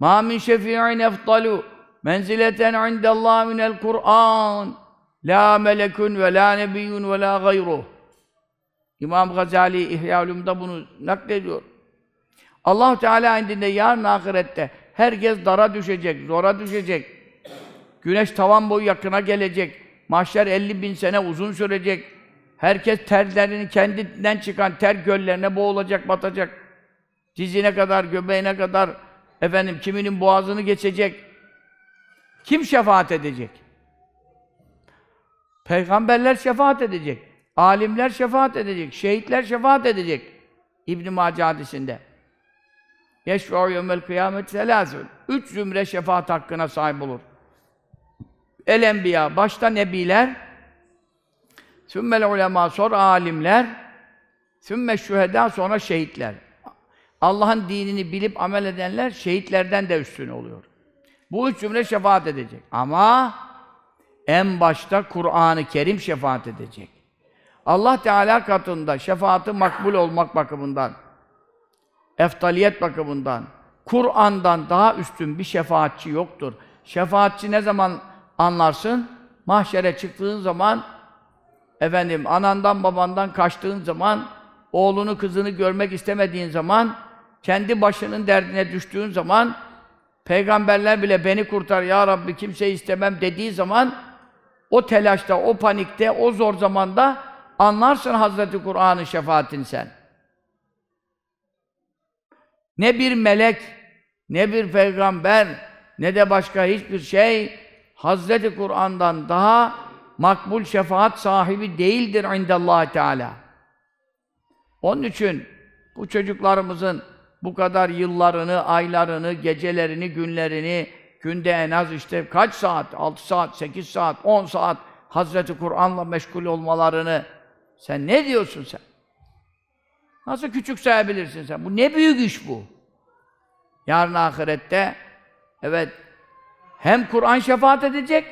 Ma min şefi'in eftalu menzileten indellâhi minel Kur'an la melekun ve la nebiyyun ve la gayruh İmam Gazali İhya Ulum'da bunu naklediyor. Allah Teala indinde yarın ahirette herkes dara düşecek, zora düşecek. Güneş tavan boyu yakına gelecek. Mahşer 50 bin sene uzun sürecek. Herkes terlerini kendinden çıkan ter göllerine boğulacak, batacak. Dizine kadar, göbeğine kadar, Efendim kiminin boğazını geçecek. Kim şefaat edecek? Peygamberler şefaat edecek. Alimler şefaat edecek. Şehitler şefaat edecek. İbn Mace hadisinde. Yeşfa'u yevmel kıyamet selâsül. Üç zümre şefaat hakkına sahip olur. El enbiya, başta nebiler, sümmel ulema, sonra alimler, sümme şühedâ, sonra şehitler. Allah'ın dinini bilip amel edenler şehitlerden de üstün oluyor. Bu üç cümle şefaat edecek. Ama en başta Kur'an-ı Kerim şefaat edecek. Allah Teala katında şefaati makbul olmak bakımından, eftaliyet bakımından, Kur'an'dan daha üstün bir şefaatçi yoktur. Şefaatçi ne zaman anlarsın? Mahşere çıktığın zaman, efendim anandan babandan kaçtığın zaman, oğlunu kızını görmek istemediğin zaman, kendi başının derdine düştüğün zaman peygamberler bile beni kurtar ya Rabbi kimseyi istemem dediği zaman o telaşta, o panikte, o zor zamanda anlarsın Hazreti Kur'an'ın şefaatini sen. Ne bir melek, ne bir peygamber, ne de başka hiçbir şey Hazreti Kur'an'dan daha makbul şefaat sahibi değildir indallah Teala. Onun için bu çocuklarımızın bu kadar yıllarını, aylarını, gecelerini, günlerini, günde en az işte kaç saat, 6 saat, 8 saat, 10 saat Hazreti Kur'an'la meşgul olmalarını sen ne diyorsun sen? Nasıl küçük sayabilirsin sen? Bu ne büyük iş bu. Yarın ahirette evet hem Kur'an şefaat edecek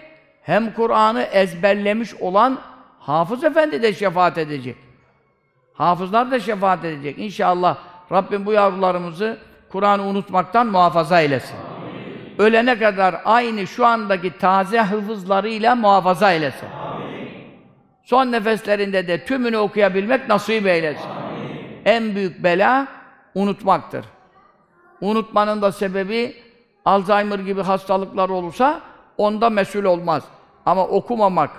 hem Kur'an'ı ezberlemiş olan Hafız Efendi de şefaat edecek. Hafızlar da şefaat edecek. İnşallah Rabbim bu yavrularımızı Kur'an'ı unutmaktan muhafaza eylesin. Amin. Ölene kadar aynı şu andaki taze hıfızlarıyla muhafaza eylesin. Amin. Son nefeslerinde de tümünü okuyabilmek nasip eylesin. Amin. En büyük bela unutmaktır. Unutmanın da sebebi Alzheimer gibi hastalıklar olursa onda mesul olmaz. Ama okumamak,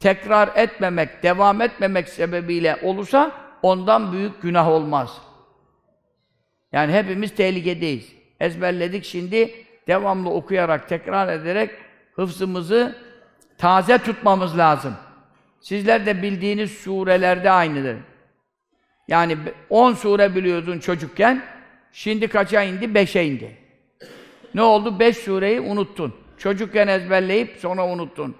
tekrar etmemek, devam etmemek sebebiyle olursa ondan büyük günah olmaz. Yani hepimiz tehlikedeyiz. Ezberledik şimdi devamlı okuyarak, tekrar ederek hıfzımızı taze tutmamız lazım. Sizler de bildiğiniz surelerde aynıdır. Yani 10 sure biliyordun çocukken, şimdi kaça indi? 5'e indi. Ne oldu? 5 sureyi unuttun. Çocukken ezberleyip sonra unuttun.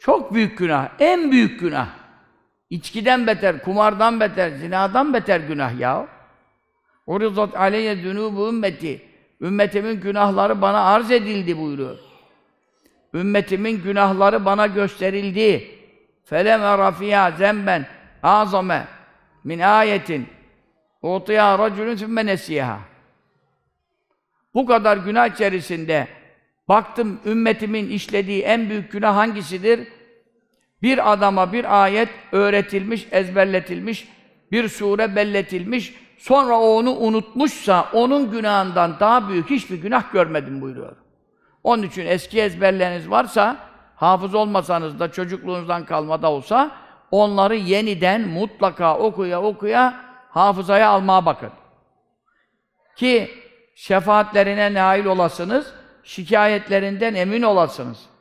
Çok büyük günah, en büyük günah. İçkiden beter, kumardan beter, zinadan beter günah ya. Urizat aleyye zünubu ümmeti. Ümmetimin günahları bana arz edildi buyuruyor. Ümmetimin günahları bana gösterildi. Felem rafiya zemben azame min ayetin utiya raculun sümme nesiha. Bu kadar günah içerisinde baktım ümmetimin işlediği en büyük günah hangisidir? Bir adama bir ayet öğretilmiş, ezberletilmiş, bir sure belletilmiş, Sonra o onu unutmuşsa onun günahından daha büyük hiçbir günah görmedim buyuruyor. Onun için eski ezberleriniz varsa, hafız olmasanız da çocukluğunuzdan kalmada olsa onları yeniden mutlaka okuya okuya hafızaya almaya bakın. Ki şefaatlerine nail olasınız, şikayetlerinden emin olasınız.